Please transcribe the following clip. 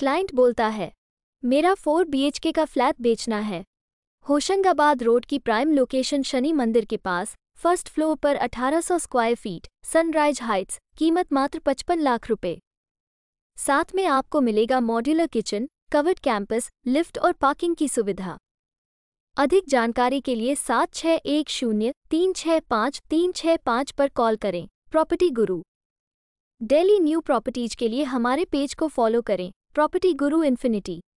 client बोलता है मेरा फोर बीएचके का फ्लैट बेचना है होशंगाबाद रोड की प्राइम लोकेशन शनि मंदिर के पास फर्स्ट फ्लोर पर 1800 स्क्वायर फीट सनराइज हाइट्स कीमत मात्र पचपन लाख रुपए साथ में आपको मिलेगा modular kitchen cupboard campus lift और पार्किंग की सुविधा अधिक जानकारी के लिए सात छः एक शून्य तीन छः पाँच तीन छः पाँच पर कॉल करें प्रॉपर्टी गुरु डेली न्यू प्रॉपर्टीज के लिए हमारे पेज को फॉलो करें Property Guru Infinity